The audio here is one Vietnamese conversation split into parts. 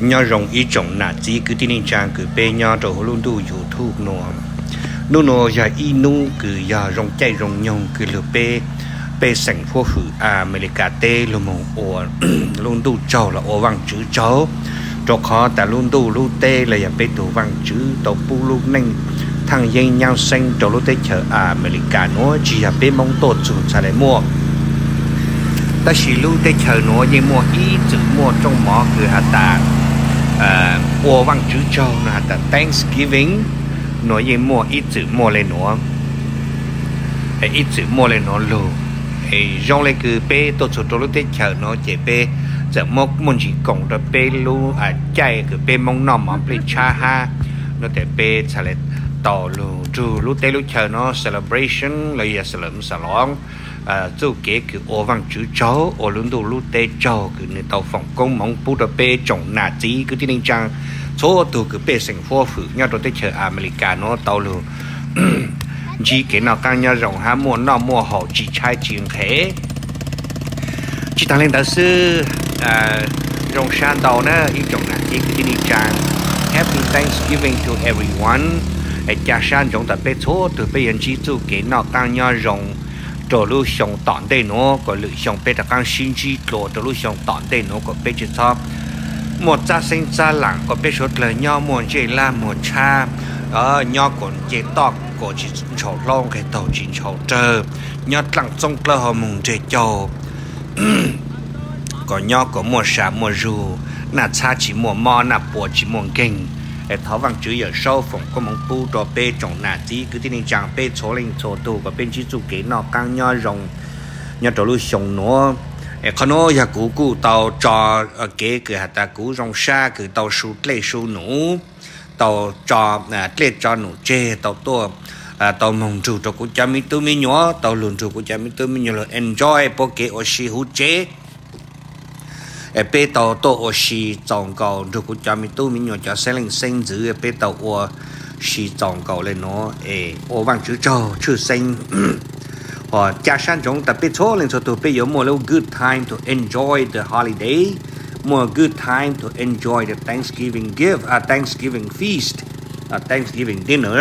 nhớ rồng ý trồng nà chỉ cứ tin nên chàng cứ bê nhớ trầu hồ luôn tu dù thu nô nô nô giờ y nu cứ giờ rồng chạy rồng nhông cứ lừa bê bê sảnh phố hử à mê lê cà tê lô mông ồ luôn tu trầu là ồ văng chữ cháu trò khó ta luôn tu lu tê là giờ bê tu văng chữ tàu pu lu ninh thằng dây nhau xanh trò lu tê chở à mê lê cà nó chỉ là bê mong tốt chủ xả lại mua ta chỉ lưu tê chờ nó như mua ý chữ mua trong mỏ cửa hà tạng 我往株洲那的 Thanksgiving 我也莫一直莫来挪，一直莫来挪路，诶，让来去背到处都路在桥挪这背，这莫莫是讲的背路啊，在去背蒙那忙背查哈，那得背出来道路，就路在路桥挪 celebration 来也 celebration。à dù kế cứ ô vang Chu chó ô luôn đồ lu tê chó cứ người tàu phòng công mong bu đập bê trồng nà chí cứ tin anh chàng số tù cứ bê sành phô phử nhau đó tới chờ America nó tàu luôn chỉ cái nào càng nhau rộng ha mua nó mua họ chỉ chai chuyện thế chỉ tăng lên đại sư à rộng san tàu nữa ý trồng nà chí cứ tin anh chàng Happy Thanksgiving to everyone. Ở cha san chúng ta biết số từ bây giờ chỉ chú cái nào càng nhau rộng trò lưu xong tạm đây nó có lưu xong bây giờ càng sinh chi trò trò lưu xong tạm đây nó có bây giờ thấp một gia sinh gia làng có bây giờ là nhau một chế là một cha ở nhau còn chế tóc có chỉ chầu lông cái tàu chỉ chầu chờ nhau lặng trong cơ họ mùng chế chầu có nhau có một xã một rù là cha chỉ một mò là bùa chỉ một kinh hệ thống văn chữ giờ sâu phòng có mong tu cho bê trồng nà tí cứ tin rằng bê số lên số tu và bên chỉ chủ kế nó căng nhau rồng nhau trò lưu sống nó hệ con nó giờ cũ cũ tàu trò ở ờ, kế cửa hạt ta cũ rồng xa cửa tàu sụt lệ sụt nụ tàu trò à, lệ trò nụ chê tàu tua à tàu mong chủ cho cũng chăm mi tu mi nhỏ tàu lùn chủ cũng chăm mi tu mi nhỏ enjoy bố kế ở si hú chế ở bên tàu tổ ở xì trồng cầu được của cha mình tu mình nhỏ e, cho sẽ lên sinh giữ ở bên tàu ở xì trồng cầu lên nó ở ở văn chữ sinh và cha sang chúng ta biết số lên số tụ bây giờ more little good time to enjoy the holiday more good time to enjoy the Thanksgiving gift a uh, Thanksgiving feast a uh, Thanksgiving dinner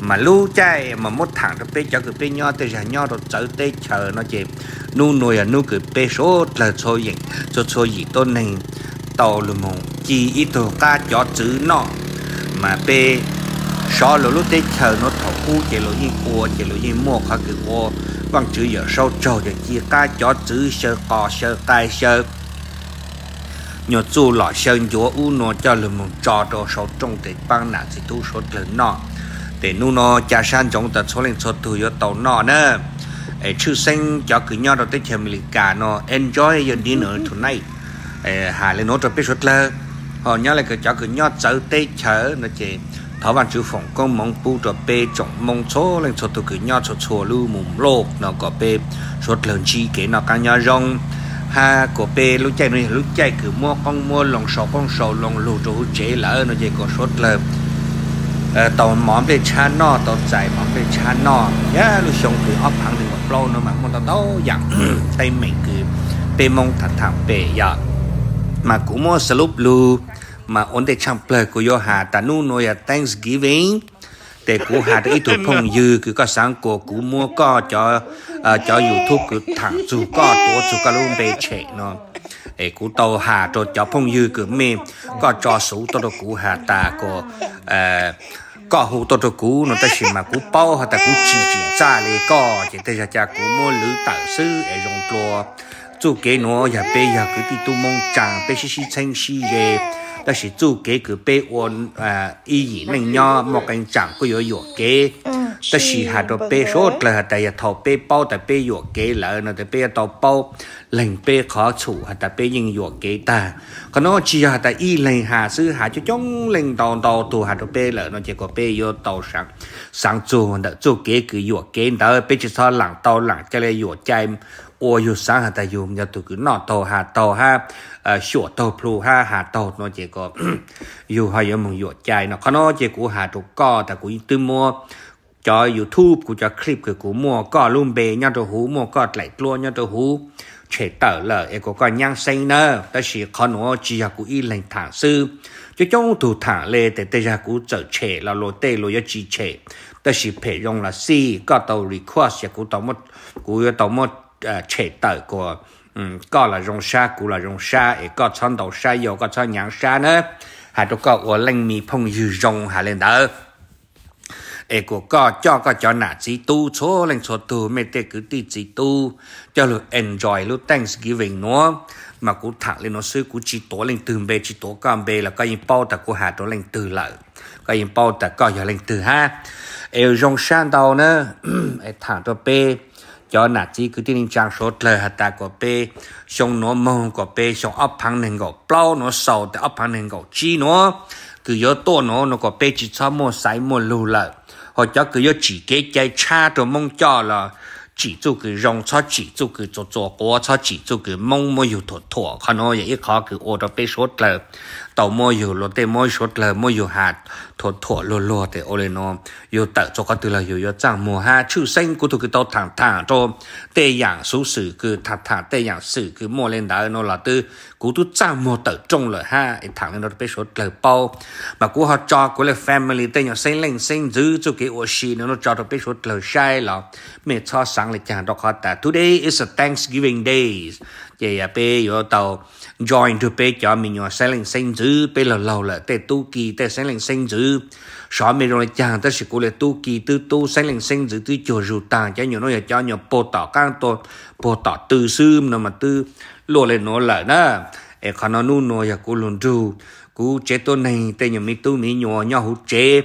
mà lưu chạy mà một thằng tập tê cho cái tê nho tê giờ nho rồi chở tê chờ nó chỉ nu nuôi à nu cứ tê số là số gì số số gì tôi này tàu lùm mông chỉ ít đồ ca cho chữ nó mà tê số lỗ lúc tê chờ nó thầu khu chỉ lỗ gì cua chỉ lỗ gì mua khó cứ cua bằng vâng, chữ giờ sau chờ giờ chia ca cho chữ sơ cò sơ tai sơ nhờ chú lọ sơn chúa u nó cho lùm mông trò đồ sau trong tê băng nạ thì tu số lửa nọ để nu nó cha san trong tật số lên số thứ yếu tàu nọ nè ấy chữ sinh cho cứ nhau đó tới chèm lịch cả nó enjoy your dinner tonight ấy hà lên nó cho biết xuất lơ họ nhau lại cứ cho cứ nhau chở tê chờ nó chỉ thảo văn chữ phòng công mong bu cho bê trọng mong số lên số thứ cứ nhau số số lưu mùng lô nó có bê xuất lớn chi kế nó cả nhau rong ha của bê lúc chạy này lúc chạy cứ mua con mua lòng sầu con sầu lòng lù trụ chế lỡ nó chỉ có xuất lớn Ờ, tàu món về cha nọ tàu chạy món về cha nọ nhá lúc sống cứ ấp hàng thì một lâu nó mà một tao đâu dạng tay mình cứ bê mông thật thảm bê dạ mà cũng mua slope lu mà ổn để chăm plơ của yo hà ta nu nói là thanksgiving để cú hà được ít tuổi phong dư cứ có sáng của cú mua co cho ờ, cho youtube cứ thẳng dù co tổ chú cả luôn về trẻ nó ấy cú tàu hà cho cho phong dư cửa mềm có cho số tàu đó cú hà ta ờ, có có hồ tàu đó cú nó ta chỉ mà cú bao hà ta cú chỉ chỉ cha lê có chỉ ta cha cha cú mua lữ tạo sư ấy dùng lo chú kế nó nhà bé nhà cứ đi tu mong chàng bé xí xí chanh xí về đó là chú kế cứ bé ôn à ý gì nên nhau một cái chàng cứ yếu yếu kế ừ ta chỉ hà đồ bê rốt là hạt đại thọ bê bao ta bê yuộc kế là nó ta bê à tàu bao lành bê khó chủ hà ta bê nhưng yuộc kế ta còn nó chỉ hà ta y lành hà sư hà cho chống lành tàu tàu tù hà đồ bê là nó chỉ có bê yo tàu sáng sáng chủ đã chủ kế cứ yuộc kế đó bê chỉ sao lặng tàu lặng cho lại yuộc chạy ô yu sáng hạt ta yu nhà tụ cứ nọ tàu hạt tàu ha à, sửa tàu plu ha hà tàu nó chỉ có yu hay yu mong yuộc chạy nó còn nó chỉ có hà đồ co ta cũng tư mua cho YouTube của cho clip của của mua có luôn bề nhau cho hú mua có lại luôn nhau cho hú chế tờ là e có con nhang xanh nơ ta chỉ có nó chỉ là của y lành thả sư cho trong thủ thả lê để tê ra của trở chế là lô tê lô yếu chỉ chế ta chỉ phải dùng là si có tàu request à, của tàu một của tàu một chế tờ của um có là dùng sa của là dùng sa e có chăn đầu sa yếu có chăn nhang sa nữa hãy cho có ở lành mi phong dư dùng hai lên đó ê của có cho có cho nà chỉ tu số lên số tu mê tê cứ tí chỉ tu cho lu enjoy lu thanksgiving nó mà cũng thẳng lên nó sư cũng chỉ tổ lên từ bề chỉ tổ con bề là coi in bao ta của hà tổ lên từ lợi coi in bao ta coi giờ lên từ ha ê rong san đầu nữa ê cho bề cho nà chỉ cứ trang số lời hạt ta của bề xong nó mông của bề xong ấp phẳng nên gọi bao nó sầu thì ấp phẳng nên gọi chi nó cứ nhớ tổ nó nó có bề chỉ cho mua sái mua lù lợi họ cho cứ cho chỉ cái chạy cha cho mong cho là chỉ cho cái rong cho chỉ cho cái cho cho quá cho chỉ cho cái mong mơ yêu thọ thọ khăn nó vậy khó cái ô đó bé sốt là tàu mơ yêu lo tê mơ sốt là mơ yêu hạt thọ thọ lo lo thì ô lên nó yêu tự cho cái từ là yêu yêu chẳng mùa ha chữ sinh của tụi cái tàu thẳng thẳng cho tê dạng số sử cứ thả thả tê dạng sử cứ mơ lên đó nó là từ cú tụi chẳng mùa tự trong là ha thằng lên nó bé sốt là bao mà cú họ cho của là family tê nhỏ sinh linh sinh giữ cho cái ô xì nó cho tụi bé sốt là sai là mẹ cho sáng sang le chang dok hata today is a thanksgiving day ye ya pe yo tàu join to pe cho mình yo à, selling sinh dữ pe lo là te tu kỳ te selling sinh dữ so mi rồi chang ta sẽ le tu kỳ tu tu selling sinh dữ tu cho ru ta cho nhiều nó à, cho nhiều po tỏ can to po tỏ từ sư nó mà tư lo lên nó là na e khana nu no ya ku lun du cú chế tôi này tên nhà mi tu mi nhỏ nhỏ hú chế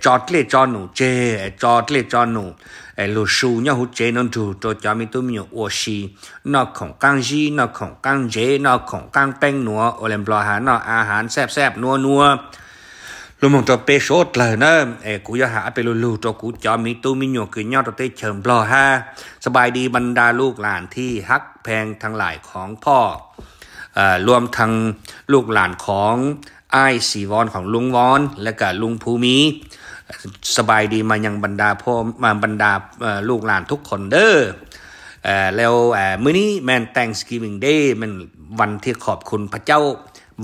chót lệ cho nụ chế chót lệ cho nụ เอลูชูเนี่ยหุ่นเจนันทูตัจามีตุมีอวชีนอกของกังจีนอกของกังเจ นอกของกังเป็งนัวโอเลมปลาหานอกอาหารแซ่บๆ นัวนัวลุงมองตัวเปโซดเลยนะเอ๋กูอยากหาไปลูลูตัวกูจอมีตู้มีหนวกคือยอดตัวเตะเฉิมปลาฮะสบายดีบรรดาลูกหลานที่ฮักแพงทั้งหลายของพ่อเอ่อรวมทั้งลูกหลานของไอ้สีวอนของลุงวอนและกับลุงภูมิสบายดีมายังบรรดาพ่อมาบรรดาลูกหลานทุกคนเด้อแล้วมื้อนี้แมน Thanksgiving Day มันวันที่ขอบคุณพระเจ้า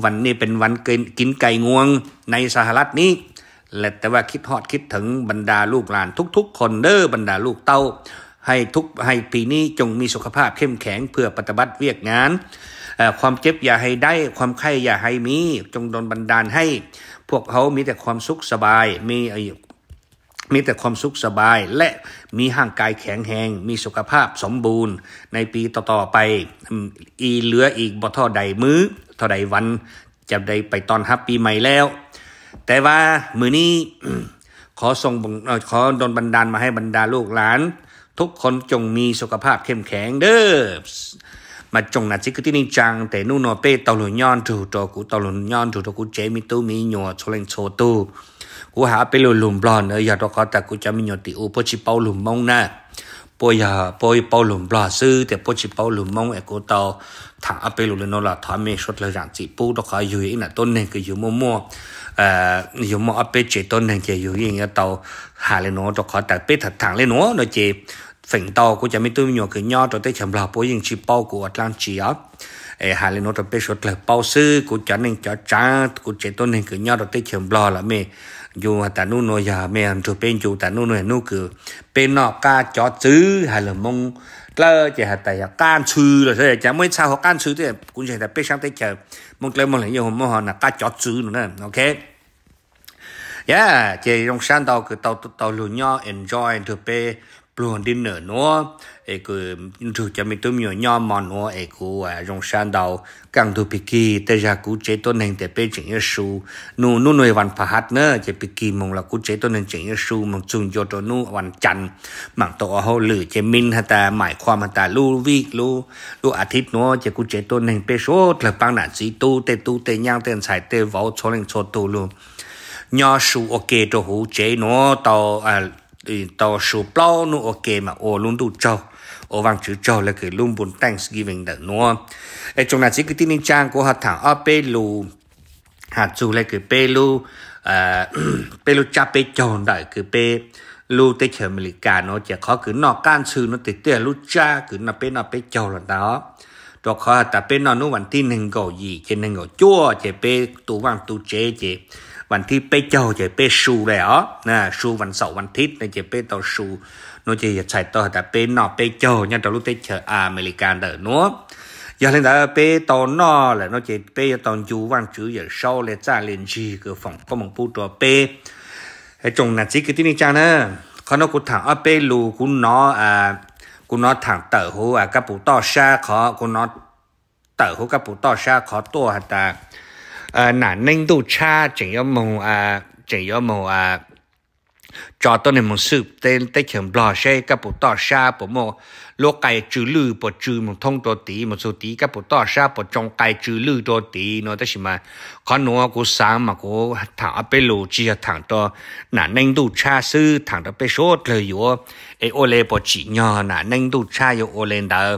วันนี้เป็นวันกินไก่งวงในสหรัฐนี้ และแต่ว่าคิดฮอดคิดถึงบรรดาลูกหลานทุกๆคนเด้อบรรดาลูกเต้าให้ทุกให้ปีนี้จงมีสุขภาพเข้มแข็งเพื่อปฏิบัติเวียกงานความเจ็บอย่าให้ได้ความไข้อย่าให้มีจงดนบันดาลให้ พวกเขามีแต่ความสุขสบาย มีมีแต่ความสุขสบาย และมีห่างกายแข็งแรงมีสุขภาพสมบูรณ์ ในปีต่อๆไป อีเหลืออีกบ่ท่อใดมือ้อท่อใดวันจะได้ไปตอนฮับปีใหม่แล้ว แต่ว่ามือนี้ขอส่งขอโดนบันดาลมาให้บรรดาลูกหลาน ทุกคนจงมีสุขภาพเข้มแข็งเด้อ mà chồng là chỉ cứ tin chàng để nu nó bê tàu lùn nhon chủ trò cú tàu lùn nhon chủ trò cú chế mi tu mi nhỏ cho lên cho tu cú hạ bê lùn lùn blon ở giờ đó có ta cú cha mi nhỏ tiểu bố chỉ bao lùn mông nè bố giờ bố bao lùn blon sư thì bố chỉ bao lùn mông, ở cú tàu thả ở bê lùn nó là thả mi suốt là rằng chỉ bố đó có dưới là tôn nè cái dưới mua mua ờ dưới mua ở bê chỉ tôn này cái dưới như tàu hạ lên nó đó có ta bê thật lên nó nó chỉ phỉnh tàu của chấm tôi nhỏ cái nhỏ cho tới chấm lò bố dùng chỉ bao của Atlantia ấy hai lên nó cho biết số là bao sư của chả nên chả trả của chế tôi nên cứ nhỏ cho tới chấm lò là mẹ dù mà ta nu nó giờ mẹ ăn cho bên chủ ta nu nó nu cứ bên nọ ca cho chứ hay là mong lơ chỉ hạt tài can sư rồi thế chả mới sao họ can sư thì cũng chỉ là biết sáng tới chờ mong lơ mong lại nhiều hôm họ là ca chó chứ nữa ok yeah chỉ trong sáng tàu cứ tàu tàu lùi nhau enjoy được bên luôn đi nở nó ấy cứ rồi cho mình tôi nhiều nhau mà nó ấy cứ rong san đầu càng thu piki tới giờ cú chế tôi nên để bên chuyện su nu nu nuôi văn phá hát nữa chế piki mong là cú chế tôi nên chuyện su mong chung cho tôi nu văn chăn mảng tổ hậu lử chế minh hả ta mãi khoa mà ta lưu vi lưu lu à thịt nó chế cú chế tôi nên bên số là bang đạn sĩ tu tê tu tê nhang tê xài tê võ cho nên cho tu luôn nhỏ su ok cho hữu chế nó tàu à thì tàu số plau nó ok mà ô luôn đủ trâu ô vàng chữ trâu là cái luôn buồn thanksgiving đó. nó ấy trong là chỉ cái tin trang của hạt thảo ở à, bê hạt dù là cái bê lù bê lù cha bê tròn đại cái bê lù tây chở mỹ cả nó chỉ khó cứ nọ can sư nó tê tê lù cha cứ nọ bê nọ bê trâu là đó rồi khó hạt ta bê nọ nó vẫn tin hình gò gì trên hình gò chua chỉ bê tủ vàng tủ chế chỉ วันที่ไปเจ้าจะไปชูแล้วนะชูวันเสาร์วันอาทิตย์จะไปต่อชูโนจะใส่ต่อแต่เป็นนอไปเจ้าเนี่ยตอนลูกเตะเชออเมริกันเด้อเนาะอย่าเล่นแต่ไปตอนนอแหละนอจะไปตอนอยู่วันจื้ออย่าเศร้าเลยจ้าเรียนจีก็ฝั่งก็มองพูดตัวไปไอ้จงนั่นจีคือที่นี่จ้าเนอะเขาโนกูถามอ่ะไปลูกูนออ่ากูนอถามเต๋อหัวกับปู่ต่อชาขอกูนอเต๋อหัวกับปู่ต่อชาขอตัวหัตตา à ờ, nà ninh cha chỉ có mù à chỉ có mù à cho tôi nên một tên tên trường blog xe các bộ tỏ xa bộ mô lô cài chữ lư bỏ chữ một thông tổ tí một số tí cái bộ to sa bỏ trong cài chữ lư tổ tí nó đó mà có nó có sáng mà có thả bê lô chỉ là thằng đó nà nâng đủ cha sư thằng đó bê số lời yếu ấy ô lê bỏ chỉ nhỏ nà nâng đủ cha yếu ô lê đó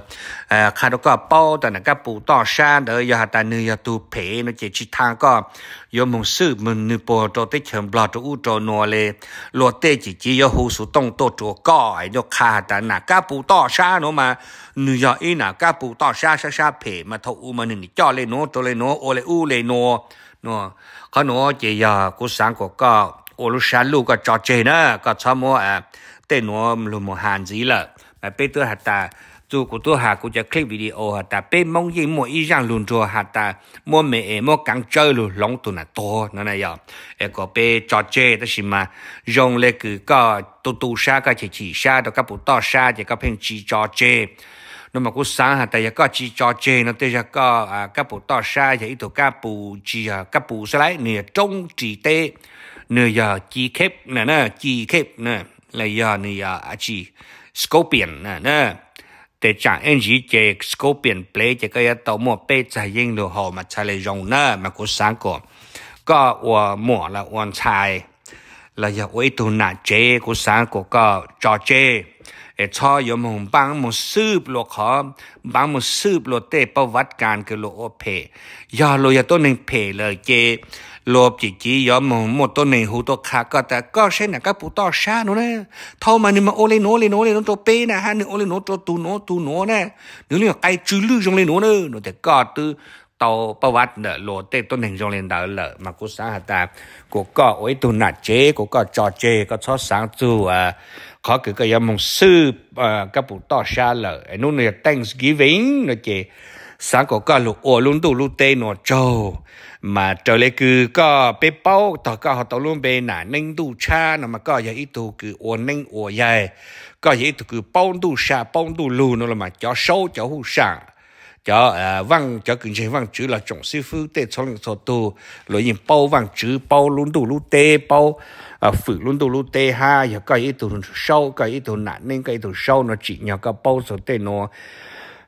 à khi đó có bao đó là cái bộ to sa đó yếu hạt nữ yếu tu phê nó chỉ chỉ thang có yếu mong sư mong nữ bộ tổ tích hầm bọt tổ u tổ nô lê lô tê chỉ chỉ yếu hồ số tông tổ chỗ cõi nó khá đó nà cái bộ to sa nó mà nửa giờ y nào cá bù to xa xa xa phê mà thầu mà nửa cho lên nó tôi lên nó ô lên u lên nó nó khi nó chỉ giờ cô sáng của có ô lúc sáng lúc có trò chơi nữa có cho mua à tên nó luôn một hàn gì là mà bây giờ hạt ta tu của tôi hà cũng chỉ clip video hạt ta bây mong gì mua y rằng luôn cho hạt ta mua mẹ mua cắn chơi luôn lòng tôi là to nó này giờ cái có bây trò chơi đó mà dùng lấy cái cái tu tu sa cái chỉ chỉ sa đó các bộ to sa chỉ các phim chỉ trò chê nó mà cũng sáng hả tại có chỉ trò chê nó tê ra có à các bộ to sa thì ít tổ các bộ chỉ các bộ sẽ lấy nửa trong chỉ tê nửa giờ chỉ khép nè nè chỉ khép nè là giờ nửa giờ chỉ scorpion nè nè để chẳng anh gì chế scorpion play chế cái tàu một bê chạy yên đồ hồ mà chạy lại rồng nè mà cũng sáng cổ có mỏ là quan chạy ลยอุ้ตุนาเจกุสังกุก็จอเจเอชอยมงบางมุสืบโลขอบางมุสืบโลเตประวัติการคือโลโอเพยอโลยาตัวหนึ่งเพเลยเจโลบจีจียอมงหมดตัวหนึ่งหูตัวขาก็แต่ก็เช่นนะก็ปุต่อชาโนเน่เท่ามันมาโอเลโนเลโนเลโนตัวเปนะฮะหนี่งโอเลโนตัวตูโนตูโนน่หนี่งเรื่องไอจืลือจงเลโนเนอ่แต่ก็ตือ tàu bao vát nợ lộ tê tôn hình dòng lên đảo lợ mà cô sáng hà ta cô có ấy tu nạt chế cô có trò chế có cho sáng tu à khó có cái cái mong sư à các bộ to xa lợ nó này Thanksgiving nó chế sáng cô có lục ô luôn tu lục tê nó châu mà trở lại cứ có bê bao tàu có họ tàu luôn bê nà nâng tu cha nó mà có giờ ít tu cứ ô nâng ô dài có giờ ít tu cứ bao tu xa bao tu lù nó là mà cho sâu cho hú sáng cho à, văng cho kinh doanh văng chữ là trồng sư phụ tê cho lưng cho tu lối nhìn bao văng chữ bao luôn đủ lú tê bao à, phụ luôn đủ lú tê ha giờ cái ý tụ sâu cái ý tụ nạn nên cái ý tụ sâu nó chỉ nhau cái bao số tê nó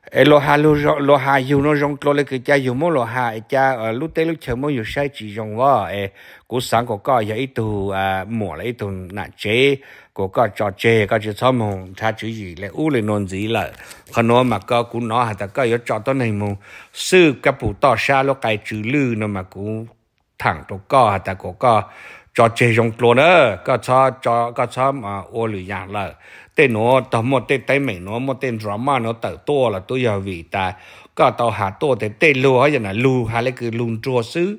e lo ha lu lo ha yu nó rong lo le cái cha yu mo lo ha cha ờ, lúc tê lúc chờ mo yu sai chỉ rong wa e cố sáng có có vậy tu à mỏ lấy tu nã chế có có trò chế có chữ xóm hồng tha chữ gì lại u lên non gì là khó nó mà có cú nó hả ta có yếu cho to này mù sư cái bù to xa lo cái chữ lư nó mà cú thẳng tổ có hả ta có có cho chế rong lo nữa có cho cho có cho mà ô lử nhà là tên nó tóm một tên tay mình nó một tên drama nó tở to là tôi giờ vì ta có tàu hạ to thì tên lúa giờ là lù hay là cứ lùn trò xứ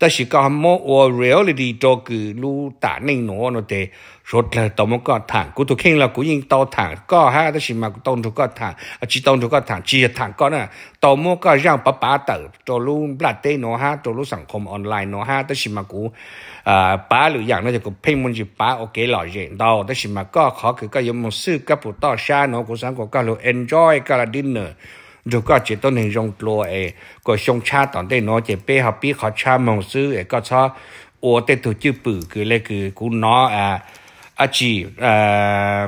但是讲么，我 reality 这个路大人侬那得说了，到么个谈，古都看了，古人到谈，搞哈的是嘛，当初个谈，啊，只当初个谈，只谈个呢，到么个让爸爸到，走路不得侬哈，走路上课 online 侬哈，但是嘛古，啊，爸了样那就个配门就爸 OK 老人到，但是嘛个好个个有么事个不到山侬古上个个路 enjoy 个了 dinner。rồi có chỉ tôi nên rong lúa ấy có sông cha tòn đây nó chỉ bé học biết họ cha mong sư ấy có cho ô tê tổ chức bự cứ lấy cứ cũng nó à à chỉ à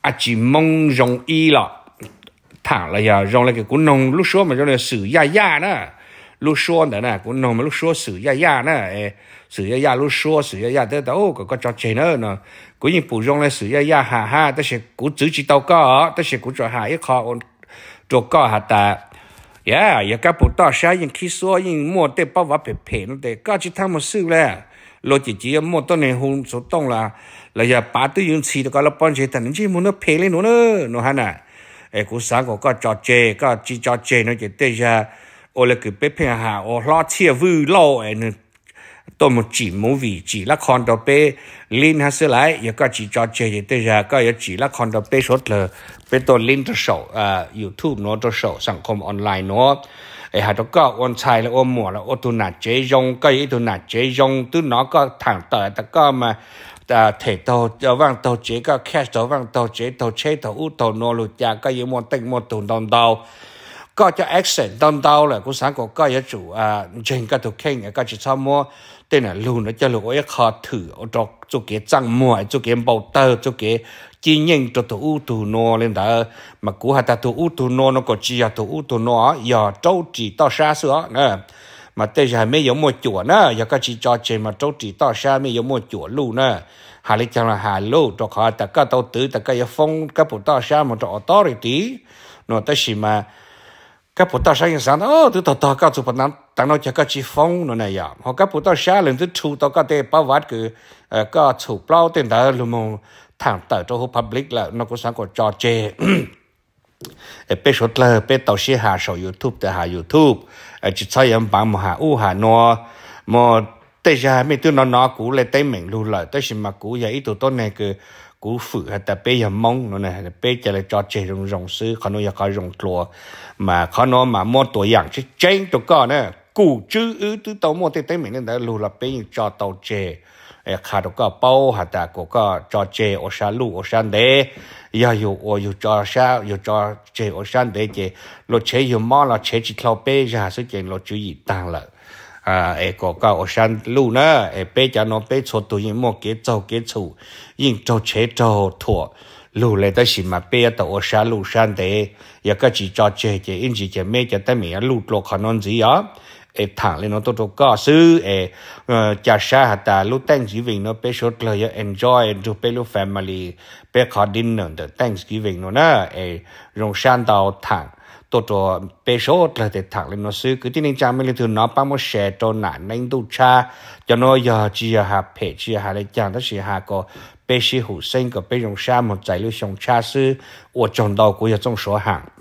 à chỉ mong rong y lọ thẳng là giờ rong lấy cái cũng nông lúc số mà rong là sử ya ya nữa lúc số nữa nè cũng nông mà lúc số sử ya ya nữa sử ya ya lúc số sử ya ya tới đâu có có cho chơi nữa nè cũng như bù rong là sử ya ya ha ha tới sẽ cũng chữ chỉ tao có tới sẽ cũng trò hại khó จก็หาแต่ยายก็ปวดใช้ยังคิดซัวยังมัวแต่ปวเพนแต่ก็จะทำมาซื้อแล้วเราจีจีมัวต้นในหุ่นสุดต้องละเราอยาปาตัวยังสีตัวก็เราป้อนเชตันจีมันก็เพลินหนูเนอะฮะน่ะไอ้กูสังก็จอเจก็จีจอเจเน่ะจะเตะโอเลกืเป๊ะเพียงหาโอ้ล้อเชี่ยวื้อล่อไอ้เนี่ย tôi một chỉ movie chỉ là con đó bé linh hay xưa lại giờ có chỉ cho chơi gì tới giờ có giờ chỉ là con đó bé sốt là bé tôi linh cho sầu à youtube nó cho sầu sản phẩm online nó ấy hạt đó có ôn xài là ôn mùa là ôn tu nạt chế dông, có ý tu nạt chế dông, tức nó có thẳng tờ ta có mà à thể tàu tàu vang tàu chế có cash tàu vang tàu chế tàu chế tàu u tàu nô lụt già có những món tinh món tù đồng tàu có cho action đồng tàu là cũng sáng có có những chủ à trên các tổ kinh có chỉ sao mua tên là lù nó cho lù ấy khó thử ở đó cho cái trăng mỏi cho cái bầu tơ cho cái chi nhân cho tổ u tù nô lên đó mà cú hà ta tổ u tù nô nó có chi hà tổ u tù nô giờ Châu chỉ to xa sữa nè mà tê giờ mấy giống một chuột nè giờ các chị cho chị mà Châu chỉ to xa mấy giống một chuột lù nè hà lý chẳng là hà lù cho họ ta các tàu tử ta các phong các bộ to xa mà cho to rồi tí nó tới gì mà các bộ to xa như sáng đó từ tàu to các chụp nắng tăng nó cho các chi phong nó này ya à. họ các phụ tao xa lần thứ chu tao có tế bảo vát cứ ờ, có chủ bao tiền đó luôn mà thẳng tới cho hồ public là nó có sáng có trò chơi bây giờ là bây tao sẽ hạ sau youtube để hạ youtube chỉ sai em mà hạ u hạ nó mà tới giờ mình tôi nó nó cũ lại tới mình luôn lại tới xem mà cũ giờ ít tụi tôi này cứ cú phụ hay ta bây giờ mong nó này bây giờ là cho chơi rong rong sư khó nó có rong lúa mà khó nó mà mua tuổi dạng chứ chén tụi con nữa cụ chữ ứ tứ tàu mua tê tê mình đã lù là bên cho tàu chè khá đó có bao hạt ta có có cho chè ở sa lù ở san đế giờ yêu ở yêu cho sa yêu cho chè ở san đế chè lo chè yêu mò là chè chỉ thâu bê ra sự chè lo chữ gì tăng lợi à ấy có cả ở san lù nữa ấy bê cho nó bê cho tụi những mò cái trâu cái chủ nhưng trâu chè trâu thua lù lại đó xí mà bê tàu ở sa lù san đế giờ cái chỉ cho chè chè in chỉ chè mê chè tới mình lù lo khả năng gì á e thẳng lên nó tôi tôi có sư e ờ, cha sa hạt ta lúc Thanksgiving nó bé sốt lời enjoy cho bé lúc family bé khó dinner the Thanksgiving nó nè e rong san tàu thẳng tôi tôi bé short lời thì thẳng lên nó sư cứ tin anh cha mình thường nó bao một xe cho nạn nên tu cha cho nó giờ chỉ giờ hà phe chỉ hà lấy cha đó chỉ hà có bé sĩ hữu sinh có bé rong san một giải lưu sông cha sư ở trong đầu của giờ trong số hàng